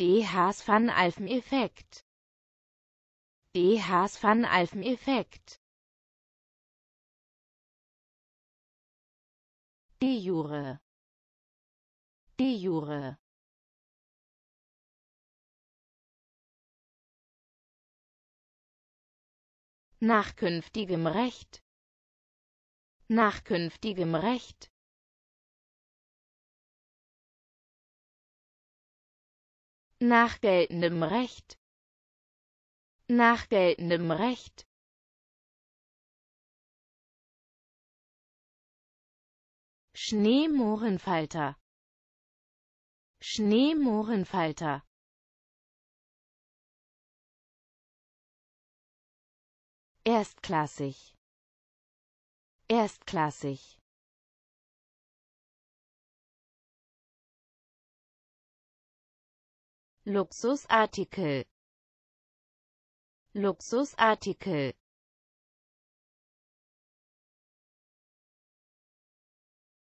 Die Haas van Alfen Effekt. Die Haas van Alfen Effekt. De Jure. De Jure. Nachkünftigem Recht. Nachkünftigem Recht. nach geltendem Recht nach geltendem Recht Schneemohrenfalter Schneemohrenfalter Erstklassig Erstklassig Luxusartikel Luxusartikel